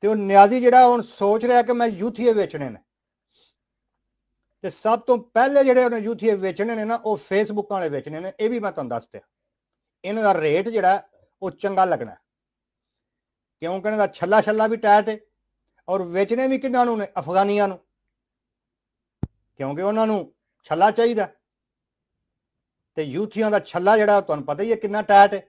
ਤੇ ਉਹ ਨਿਆਜ਼ੀ ਜਿਹੜਾ ਹੁਣ ਸੋਚ ਰਿਹਾ ਕਿ ਮੈਂ ਯੂਥੀਏ ਵੇਚਣੇ ਨੇ ਤੇ ਸਭ ਤੋਂ ਪਹਿਲੇ ਜਿਹੜੇ ਉਹਨੇ ਯੂਥੀਏ ਵੇਚਣੇ ਨੇ ਨਾ ਉਹ ਫੇਸਬੁੱਕ ਵਾਲੇ ਵੇਚਣੇ ਨੇ ਇਹ ਵੀ ਮੈਂ ਤੁਹਾਨੂੰ ਦੱਸ ਦਿਆ ਇਹਨਾਂ ਦਾ ਰੇਟ ਜਿਹੜਾ ਉਹ ਚੰਗਾ ਲੱਗਣਾ ਕਿਉਂਕਿ ਇਹਨਾਂ ਦਾ ਛੱਲਾ ਛੱਲਾ ਵੀ ਟਾਇਟ ਹੈ ਔਰ ਵੇਚਣੇ ਵੀ ਕਿੰਨਾਂ ਨੂੰ ਨੇ ਅਫਗਾਨੀਆਂ ਨੂੰ ਕਿਉਂਕਿ ਉਹਨਾਂ ਨੂੰ ਛੱਲਾ ਚਾਹੀਦਾ ਤੇ ਯੂਥੀਆਂ ਦਾ ਛੱਲਾ ਜਿਹੜਾ ਤੁਹਾਨੂੰ ਪਤਾ ਹੀ ਹੈ ਕਿੰਨਾ ਟਾਇਟ ਹੈ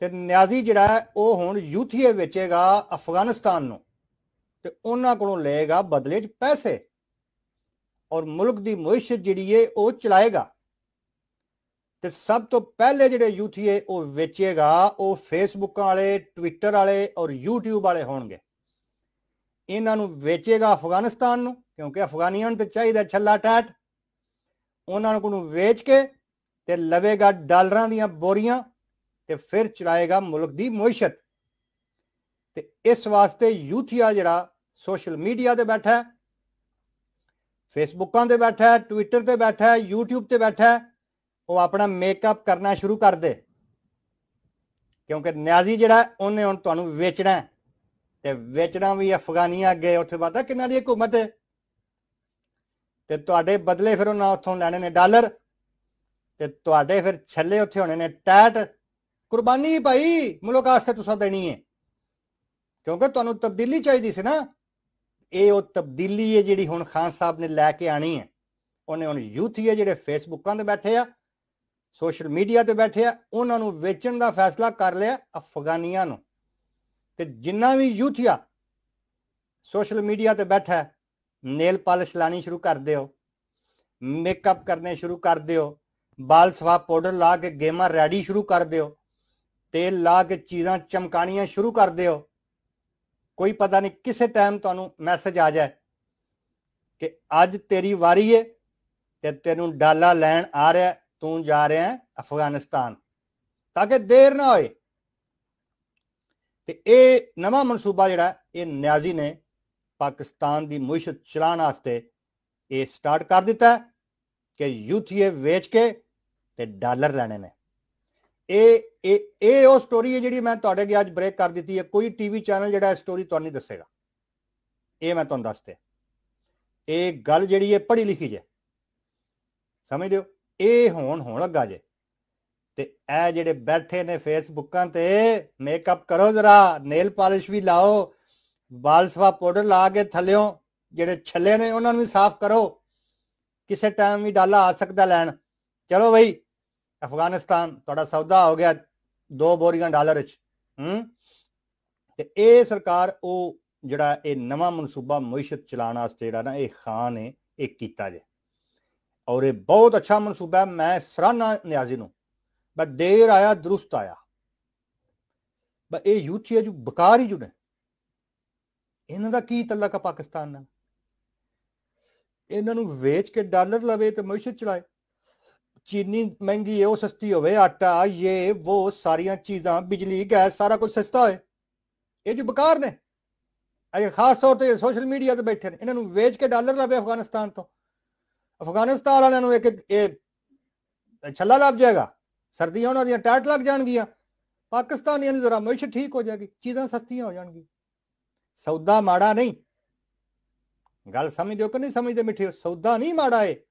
ਤੇ ਨਿਆਜ਼ੀ ਜਿਹੜਾ ਉਹ ਹੁਣ ਯੂਥੀਏ ਵੇਚੇਗਾ ਅਫਗਾਨਿਸਤਾਨ ਨੂੰ ਤੇ ਉਹਨਾਂ ਕੋਲੋਂ ਲਏਗਾ ਬਦਲੇ 'ਚ ਪੈਸੇ ਔਰ ਮੁਲਕ ਦੀ ਮੁਇਸ਼ਤ ਜਿਹੜੀ ਏ ਉਹ ਚਲਾਏਗਾ ਤੇ ਸਭ ਤੋਂ ਪਹਿਲੇ ਜਿਹੜੇ ਯੂਥੀਏ ਉਹ ਵੇਚੇਗਾ ਉਹ ਫੇਸਬੁੱਕ ਵਾਲੇ ਟਵਿੱਟਰ ਵਾਲੇ ਔਰ YouTube ਵਾਲੇ ਹੋਣਗੇ ਇਹਨਾਂ ਨੂੰ ਵੇਚੇਗਾ ਅਫਗਾਨਿਸਤਾਨ ਨੂੰ ਕਿਉਂਕਿ ਨੂੰ ਤੇ ਚਾਹੀਦਾ ਛੱਲਾ ਟਾਟ ਉਹਨਾਂ ਨੂੰ ਵੇਚ ਕੇ ਤੇ ਲਵੇਗਾ ਡਾਲਰਾਂ ਦੀਆਂ ਬੋਰੀਆਂ ਤੇ ਫਿਰ ਚਲਾਏਗਾ ਮੁਲਕ ਦੀ ਮੁਇਸ਼ਤ ਤੇ ਇਸ ਵਾਸਤੇ ਯੂਥੀਆ ਜਿਹੜਾ ਸੋਸ਼ਲ ਮੀਡੀਆ ਤੇ ਬੈਠਾ ਹੈ ਫੇਸਬੁੱਕਾਂ ਤੇ ਬੈਠਾ ਹੈ ਟਵਿੱਟਰ ਤੇ ਬੈਠਾ ਹੈ ਯੂਟਿਊਬ ਤੇ ਬੈਠਾ ਹੈ ਉਹ ਆਪਣਾ ਮੇਕਅਪ ਕਰਨਾ ਸ਼ੁਰੂ ਕਰ ਦੇ ਕਿਉਂਕਿ ਨਿਆਜ਼ੀ ਜਿਹੜਾ ਉਹਨੇ ਹੁਣ ਤੁਹਾਨੂੰ ਵੇਚਣਾ ਤੇ ਵੇਚਣਾ ਵੀ ਅਫਗਾਨੀਆਂ ਅੱਗੇ ਉੱਥੇ ਪਤਾ ਕਿੰਨਾ ਦੀ ਹਕੂਮਤ ਹੈ ਤੇ ਤੁਹਾਡੇ ਬਦਲੇ ਫਿਰ ਉਹਨਾਂ ਉੱਥੋਂ ਲੈਣੇ ਨੇ ਡਾਲਰ ਤੇ ਤੁਹਾਡੇ ਫਿਰ ਛੱਲੇ ਉੱਥੇ ਹੋਣੇ ਨੇ ਟੈਟ ਕੁਰਬਾਨੀ ਭਾਈ ਮੁਲਕ ਆਸਤੇ ਤੁਸਾਂ ਦੇਣੀ ਹੈ ਕਿਉਂਕਿ ਤੁਹਾਨੂੰ ਤਬਦੀਲੀ ਚਾਹੀਦੀ ਸੀ ਨਾ ਇਹ ਉਹ ਤਬਦੀਲੀ ਹੈ ਜਿਹੜੀ ਹੁਣ ਖਾਨ ਸਾਹਿਬ ਨੇ ਲੈ ਕੇ ਆਣੀ ਹੈ ਉਹਨੇ ਹੁਣ ਯੂਥ ਹੀ ਹੈ ਜਿਹੜੇ ਫੇਸਬੁੱਕਾਂ ਤੇ ਬੈਠੇ ਆ ਸੋਸ਼ਲ ਮੀਡੀਆ ਤੇ ਬੈਠੇ ਆ ਉਹਨਾਂ ਨੂੰ ਵੇਚਣ ਦਾ ਫੈਸਲਾ ਕਰ ਲਿਆ ਅਫਗਾਨੀਆਂ ਨੂੰ ਤੇ ਜਿੰਨਾ ਵੀ ਯੂਥਿਆ ਸੋਸ਼ਲ ਮੀਡੀਆ ਤੇ ਬੈਠਾ ਨੇਲ ਪਾਲਿਸ਼ ਲਾਣੀ ਸ਼ੁਰੂ ਕਰ ਦਿਓ ਮੇਕਅਪ ਕਰਨੇ ਸ਼ੁਰੂ ਕਰ ਦਿਓ ਬਾਲ ਸਵਾ ਪਾਊਡਰ ਲਾ ਕੇ ਗੇਮਰ ਰੈਡੀ ਸ਼ੁਰੂ ਕਰ ਦਿਓ ਤੇਲ ਲਾ ਕੇ ਚੀਜ਼ਾਂ ਚਮਕਾਣੀਆਂ ਸ਼ੁਰੂ ਕਰ ਦਿਓ ਕੋਈ ਪਤਾ ਨਹੀਂ ਕਿਸੇ ਟਾਈਮ ਤੁਹਾਨੂੰ ਮੈਸੇਜ ਆ ਜਾਏ ਕਿ ਅੱਜ ਤੇਰੀ ਵਾਰੀ ਏ ਤੇ ਤੈਨੂੰ ਡਾਲਾ ਲੈਣ ਆ ਰਿਹਾ ਤੂੰ ਜਾ ਰਿਹਾ ਅਫਗਾਨਿਸਤਾਨ ਤਾਂ ਕਿ ਦੇਰ ਨਾ ਹੋਏ ਤੇ ਇਹ ਨਵਾਂ ਮਨਸੂਬਾ ਜਿਹੜਾ ਇਹ ਨਿਆਜ਼ੀ ਨੇ ਪਾਕਿਸਤਾਨ ਦੀ ਮੁਸ਼ਤ ਚਲਾਣ ਵਾਸਤੇ ਇਹ ਸਟਾਰਟ ਕਰ ਦਿੱਤਾ ਕਿ ਯੂਥੀਏ ਵੇਚ ਕੇ ਤੇ ਡਾਲਰ ਲੈਣੇ ਨੇ ਇਹ ਇਹ ਇਹ ਉਹ ਸਟੋਰੀ ਹੈ ਜਿਹੜੀ ਮੈਂ ਤੁਹਾਡੇ ਅੱਗੇ ਅੱਜ ਬ੍ਰੇਕ ਕਰ ਦਿੱਤੀ ਹੈ ਕੋਈ ਟੀਵੀ ਚੈਨਲ ਜਿਹੜਾ ਇਹ ਸਟੋਰੀ ਤੁਹਾਨੂੰ ਨਹੀਂ ਦੱਸੇਗਾ ਇਹ ਮੈਂ ਤੁਹਾਨੂੰ ਦੱਸਦੇ ਇਹ ਗੱਲ ਜਿਹੜੀ ਹੈ ਪੜ੍ਹੀ ਲਿਖੀ ਜੇ ਸਮਝਦੇ ਹੋ ਇਹ ਹੋਣ ਹੋਣ ਲੱਗਾ ਜੇ ਤੇ ਇਹ ਜਿਹੜੇ ਬੈਠੇ ਨੇ ਫੇਸਬੁੱਕਾਂ ਤੇ ਮੇਕਅਪ ਕਰੋ ਜ਼ਰਾ ਨੇਲ ਪਾਲਿਸ਼ ਵੀ ਲਾਓ ਬਾਲ ਸਵਾ ਪਾਊਡਰ ਲਾ ਕੇ ਥੱਲਿਓ ਜਿਹੜੇ ਛੱਲੇ ਨੇ ਉਹਨਾਂ ਨੂੰ ਵੀ ਸਾਫ਼ ਕਰੋ ਕਿਸੇ ਟਾਈਮ ਵੀ ਡਾਲਾ ਆ ਸਕਦਾ ਲੈਣ ਚਲੋ ਬਈ ਅਫਗਾਨਿਸਤਾਨ ਤੁਹਾਡਾ ਸੌਦਾ ਹੋ ਗਿਆ ਦੋ ਬੋਰੀਆਂ ਡਾਲਰ ਚ ਹੂੰ ਤੇ ਇਹ ਸਰਕਾਰ ਉਹ ਜਿਹੜਾ ਇਹ ਨਵਾਂ ਮਨਸੂਬਾ ਮੁਇਸ਼ਤ ਚਲਾਉਣ ਵਾਸਤੇ ਜਿਹੜਾ ਨਾ ਇਹ ਖਾਨ ਨੇ ਇਹ ਕੀਤਾ ਜੇ ਔਰ ਇਹ ਬਹੁਤ ਅੱਛਾ ਮਨਸੂਬਾ ਹੈ ਮੈਂ ਸਰਾਨਾ ਨਿਆਜ਼ੀ ਨੂੰ ਬਸ ਦੇਰ ਆਇਆ ਦਰੁਸਤ ਆਇਆ ਬਸ ਇਹ ਯੂਥੀ ਜੋ ਬਕਾਰ ਹੀ ਜੁੜੇ ਇਹਨਾਂ ਦਾ ਕੀ ਤੱਲਕ ਹੈ ਪਾਕਿਸਤਾਨ ਨਾਲ ਇਹਨਾਂ ਨੂੰ ਵੇਚ ਕੇ ਡਾਲਰ ਲਵੇ ਤੇ ਮੁਇਸ਼ਤ ਚਲਾਏ ਚੀਨੀ ਮਹਿੰਗੀ ਹੈ ਉਹ ਸਸਤੀ ਹੋਵੇ ਆਟਾ ਇਹ ਉਹ ਸਾਰੀਆਂ ਚੀਜ਼ਾਂ ਬਿਜਲੀ ਗੈਸ ਸਾਰਾ ਕੁਝ ਸਸਤਾ ਹੋਏ ਇਹ ਜੋ ਬਕਾਰ ਨੇ ਅਜੇ ਖਾਸ ਤੌਰ ਤੇ ਸੋਸ਼ਲ ਮੀਡੀਆ ਤੇ ਬੈਠੇ ਨੇ ਇਹਨਾਂ ਨੂੰ ਵੇਚ ਕੇ ਡਾਲਰ ਲੱਭੇ ਅਫਗਾਨਿਸਤਾਨ ਤੋਂ ਅਫਗਾਨਿਸਤਾਨ ਵਾਲਿਆਂ ਨੂੰ ਇੱਕ ਇਹ ਛੱਲਾ ਲੱਭ ਜਾਏਗਾ ਸਰਦੀਆਂ ਉਹਨਾਂ ਦੀਆਂ ਟਾਟ ਲੱਗ ਜਾਣਗੀਆਂ ਪਾਕਿਸਤਾਨੀਆਂ ਦੀ ਜ਼ਰਾ ਮੁਸ਼ ਠੀਕ ਹੋ ਜਾਏਗੀ ਚੀਜ਼ਾਂ ਸਸਤੀਆਂ ਹੋ ਜਾਣਗੀਆਂ ਸੌਦਾ ਮਾੜਾ ਨਹੀਂ ਗੱਲ ਸਮਝਦੇ ਹੋ ਕਿ ਨਹੀਂ ਸਮਝਦੇ ਮਿੱਠੇ ਸੌਦਾ ਨਹੀਂ ਮਾੜਾ ਏ